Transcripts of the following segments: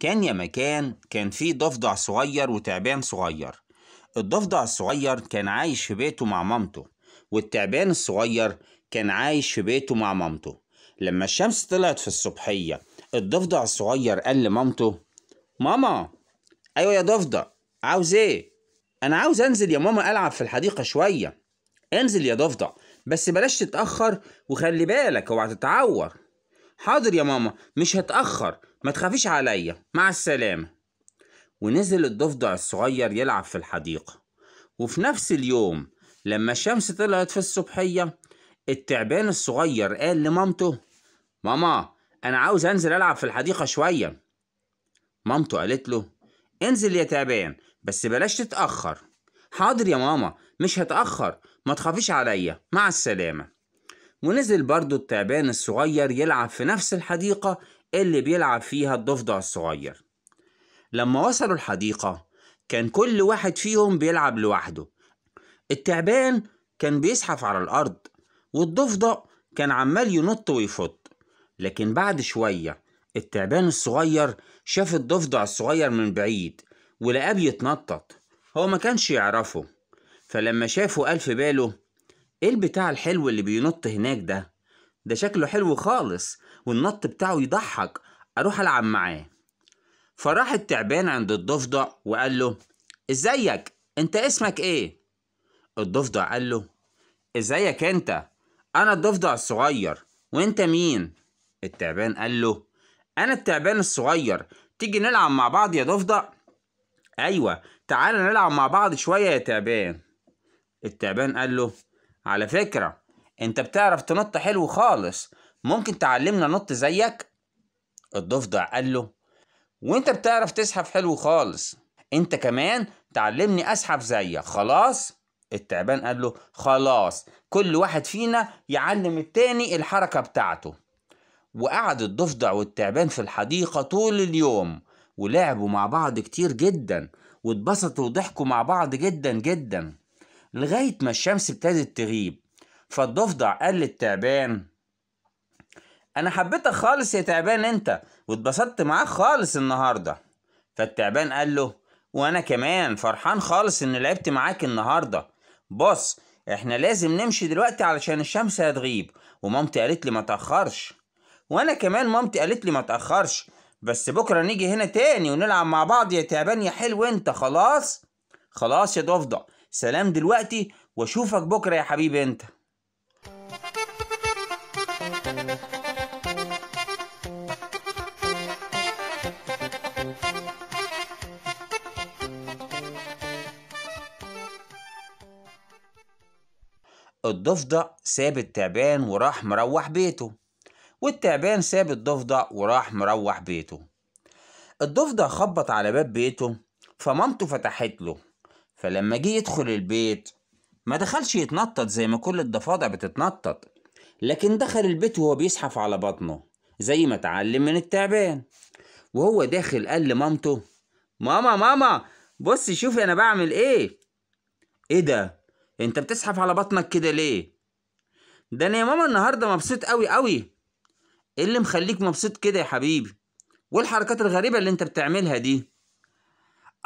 كان يا مكان كان في ضفدع صغير وتعبان صغير الضفدع الصغير كان عايش في بيته مع مامته والتعبان الصغير كان عايش في بيته مع مامته لما الشمس طلعت في الصبحية الضفدع الصغير قال لمامته ماما أيوة يا ضفدع عاوز إيه؟ أنا عاوز أنزل يا ماما ألعب في الحديقة شوية انزل يا ضفدع بس بلاش تتأخر وخلي بالك اوعى تتعور حاضر يا ماما مش هتأخر ما تخافيش عليا مع السلامة ونزل الضفدع الصغير يلعب في الحديقة وفي نفس اليوم لما الشمس طلعت في الصبحية التعبان الصغير قال لمامته ماما أنا عاوز أنزل ألعب في الحديقة شوية مامته قالت له انزل يا تعبان بس بلاش تتأخر حاضر يا ماما مش هتأخر ما تخافيش عليا مع السلامة ونزل برضو التعبان الصغير يلعب في نفس الحديقة اللي بيلعب فيها الضفدع الصغير لما وصلوا الحديقة كان كل واحد فيهم بيلعب لوحده التعبان كان بيزحف على الأرض والضفدع كان عمال ينط ويفط لكن بعد شوية التعبان الصغير شاف الضفدع الصغير من بعيد ولقاه بيتنطط هو ما كانش يعرفه فلما شافه قال في باله ايه البتاع الحلو اللي بينط هناك ده ده شكله حلو خالص والنط بتاعه يضحك اروح العب معاه فراح التعبان عند الضفدع وقال له ازيك انت اسمك ايه الضفدع قال له ازيك انت انا الضفدع الصغير وانت مين التعبان قال له انا التعبان الصغير تيجي نلعب مع بعض يا ضفدع ايوه تعال نلعب مع بعض شويه يا تعبان التعبان قال له على فكرة انت بتعرف تنط حلو خالص ممكن تعلمنا نط زيك الضفدع قال له وانت بتعرف تسحب حلو خالص انت كمان تعلمني اسحب زيك خلاص التعبان قال له خلاص كل واحد فينا يعلم التاني الحركة بتاعته وقعد الضفدع والتعبان في الحديقة طول اليوم ولعبوا مع بعض كتير جدا واتبسطوا وضحكوا مع بعض جدا جدا لغاية ما الشمس ابتدت تغيب فالضفدع قال للتعبان أنا حبيتك خالص يا تعبان أنت واتبسطت معاك خالص النهاردة فالتعبان قال له وأنا كمان فرحان خالص إن لعبت معاك النهاردة بص إحنا لازم نمشي دلوقتي علشان الشمس هتغيب ومامتي قالت لي ما تأخرش وأنا كمان مامتي قالت لي ما تأخرش بس بكرة نيجي هنا تاني ونلعب مع بعض يا تعبان يا حلو أنت خلاص خلاص يا ضفدع سلام دلوقتي واشوفك بكره يا حبيبي انت الضفدع ساب التعبان وراح مروح بيته والتعبان ساب الضفدع وراح مروح بيته الضفدع خبط على باب بيته فمامته فتحت له فلما جه يدخل البيت ما دخلش يتنطط زي ما كل الضفادع بتتنطط لكن دخل البيت وهو بيزحف على بطنه زي ما اتعلم من التعبان وهو داخل قال لمامته ماما ماما بصي شوفي انا بعمل ايه ايه ده انت بتزحف على بطنك كده ليه ده انا يا ماما النهارده مبسوط قوي قوي ايه اللي مخليك مبسوط كده يا حبيبي والحركات الغريبه اللي انت بتعملها دي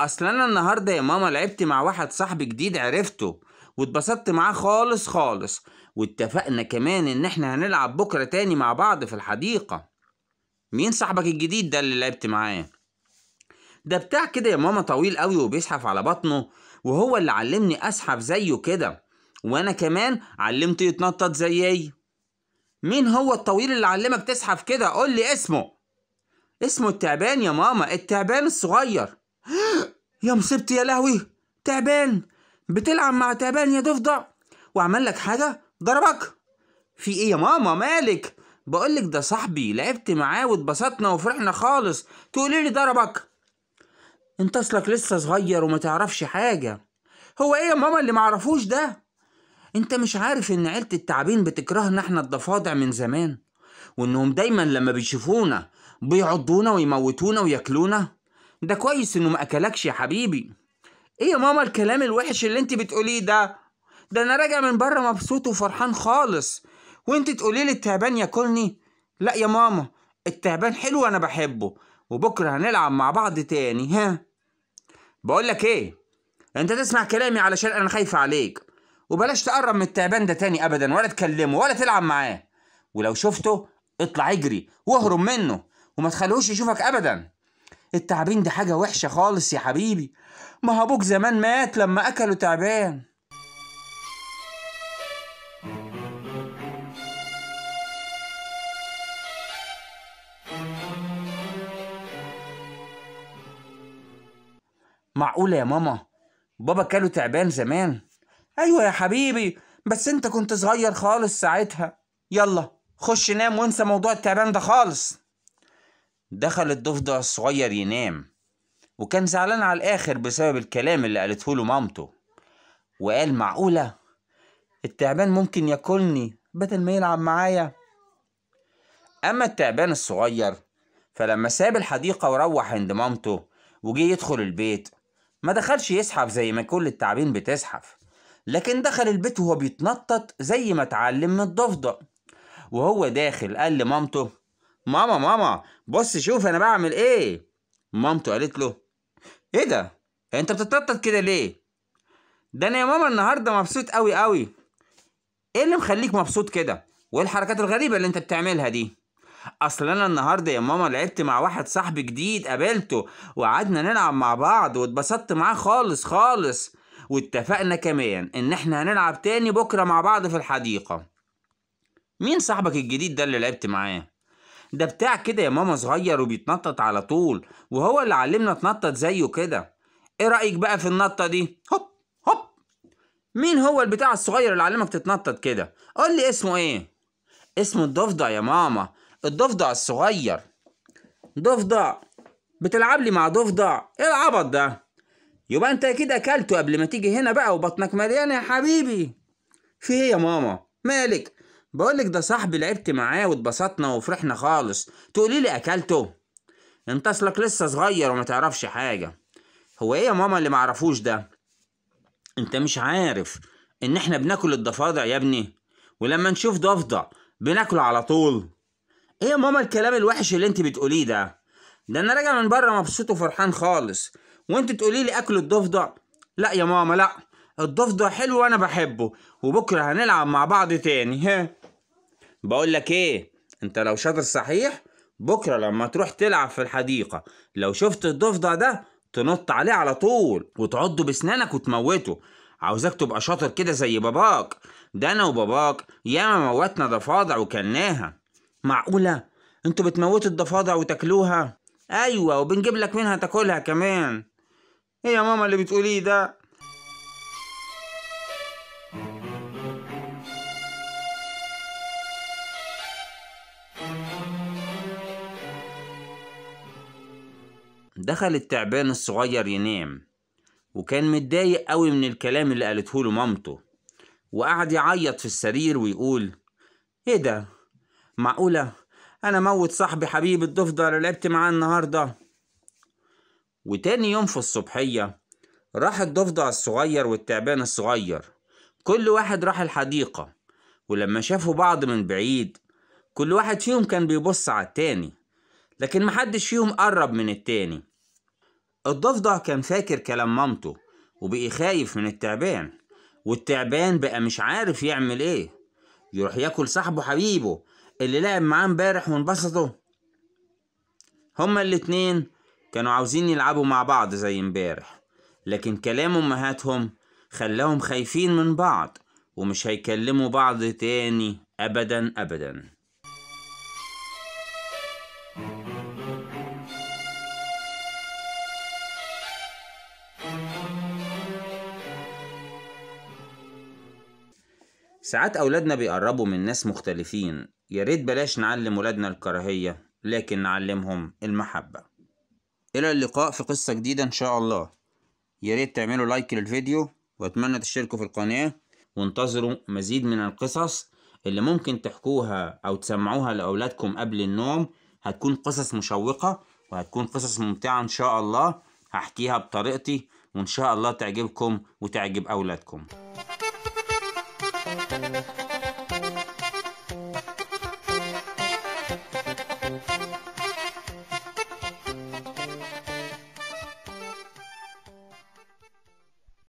اصل انا النهارده يا ماما لعبت مع واحد صاحبي جديد عرفته واتبسطت معاه خالص خالص واتفقنا كمان ان احنا هنلعب بكره تاني مع بعض في الحديقه مين صاحبك الجديد ده اللي لعبت معاه ده بتاع كده يا ماما طويل قوي وبيزحف على بطنه وهو اللي علمني اسحف زيه كده وانا كمان علمته يتنطط زيي مين هو الطويل اللي علمك تزحف كده قول لي اسمه اسمه التعبان يا ماما التعبان الصغير يا مصيبتي يا لهوي تعبان بتلعب مع تعبان يا ضفدع وعمل لك حاجه ضربك في ايه يا ماما مالك بقولك ده صاحبي لعبت معاه واتبسطنا وفرحنا خالص تقولي لي ضربك انت اصلك لسه صغير وما تعرفش حاجه هو ايه يا ماما اللي معرفوش ده انت مش عارف ان عيله التعبين بتكرهنا احنا الضفادع من زمان وانهم دايما لما بيشوفونا بيعضونا ويموتونا وياكلونا ده كويس انه ما اكلكش يا حبيبي ايه يا ماما الكلام الوحش اللي انت بتقوليه ده ده انا راجع من بره مبسوط وفرحان خالص وانت تقولي لي التعبان ياكلني لا يا ماما التعبان حلو انا بحبه وبكره هنلعب مع بعض تاني ها بقول لك ايه انت تسمع كلامي علشان انا خايفه عليك وبلاش تقرب من التعبان ده تاني ابدا ولا تكلمه ولا تلعب معاه ولو شفته اطلع اجري واهرب منه وما تخليهوش يشوفك ابدا التعبين دي حاجة وحشة خالص يا حبيبي ما أبوك زمان مات لما أكله تعبان معقولة يا ماما بابا كاله تعبان زمان أيوة يا حبيبي بس أنت كنت صغير خالص ساعتها يلا خش نام وانسى موضوع التعبان ده خالص دخل الضفدع الصغير ينام وكان زعلان على الآخر بسبب الكلام اللي قالته له مامته وقال معقولة التعبان ممكن ياكلني بدل ما يلعب معايا أما التعبان الصغير فلما ساب الحديقة وروح عند مامته وجي يدخل البيت ما دخلش يزحف زي ما كل التعابين بتزحف لكن دخل البيت وهو بيتنطط زي ما اتعلم من الضفدع وهو داخل قال لمامته ماما ماما بص شوف انا بعمل ايه مامته قالت له ايه ده انت بتتنطط كده ليه ده انا يا ماما النهارده مبسوط قوي قوي ايه اللي مخليك مبسوط كده وايه الحركات الغريبه اللي انت بتعملها دي اصل انا النهارده يا ماما لعبت مع واحد صاحبي جديد قابلته وقعدنا نلعب مع بعض واتبسطت معاه خالص خالص واتفقنا كمان ان احنا هنلعب تاني بكره مع بعض في الحديقه مين صاحبك الجديد ده اللي لعبت معاه ده بتاع كده يا ماما صغير وبيتنطط على طول وهو اللي علمنا اتنطط زيه كده ايه رأيك بقى في النطة دي هوب هوب مين هو البتاع الصغير اللي علمك تتنطط كده قول لي اسمه ايه اسمه الضفدع يا ماما الضفدع الصغير ضفدع بتلعب لي مع ضفدع ايه العبط ده يبقى انت كده اكلته قبل ما تيجي هنا بقى وبطنك مليانه يا حبيبي في ايه يا ماما مالك بقولك ده صاحبي لعبت معاه واتبسطنا وفرحنا خالص تقولي لي اكلته انت اصلك لسه صغير وما تعرفش حاجه هو ايه يا ماما اللي معرفوش ده انت مش عارف ان احنا بناكل الضفادع يا ابني ولما نشوف ضفدع بناكله على طول ايه يا ماما الكلام الوحش اللي انت بتقوليه ده ده انا راجع من بره مبسوط وفرحان خالص وانت تقولي لي اكل الضفدع لا يا ماما لا الضفدع حلو وانا بحبه وبكره هنلعب مع بعض تاني ها بقول لك ايه انت لو شاطر صحيح بكره لما تروح تلعب في الحديقه لو شفت الضفدع ده تنط عليه على طول وتعضه بسنانك وتموته عاوزاك تبقى شاطر كده زي باباك ده انا وباباك ياما موتنا ضفادع وكلناها معقوله انتوا بتموتوا الضفادع وتاكلوها ايوه وبنجيب لك منها تاكلها كمان ايه يا ماما اللي بتقوليه ده دخل التعبان الصغير ينام وكان متضايق قوي من الكلام اللي قالته له مامته وقعد يعيط في السرير ويقول ايه ده معقولة انا موت صاحبي حبيب الضفدع اللي لعبت معاه النهاردة وتاني يوم في الصبحية راح الضفدع الصغير والتعبان الصغير كل واحد راح الحديقة ولما شافوا بعض من بعيد كل واحد فيهم كان بيبص على التاني لكن محدش فيهم قرب من التاني الضفدع كان فاكر كلام مامته وبقي خايف من التعبان والتعبان بقى مش عارف يعمل ايه يروح ياكل صاحبه حبيبه اللي لعب معاه امبارح وانبسطوا هما الاتنين كانوا عاوزين يلعبوا مع بعض زي امبارح لكن كلام امهاتهم خلاهم خايفين من بعض ومش هيكلموا بعض تاني ابدا ابدا ساعات أولادنا بيقربوا من ناس مختلفين يا ريت بلاش نعلم ولادنا الكراهية لكن نعلمهم المحبة إلى اللقاء في قصة جديدة إن شاء الله يا ريت تعملوا لايك للفيديو وأتمنى تشتركوا في القناة وانتظروا مزيد من القصص اللي ممكن تحكوها أو تسمعوها لأولادكم قبل النوم هتكون قصص مشوقة وهتكون قصص ممتعة إن شاء الله هحكيها بطريقتي وإن شاء الله تعجبكم وتعجب أولادكم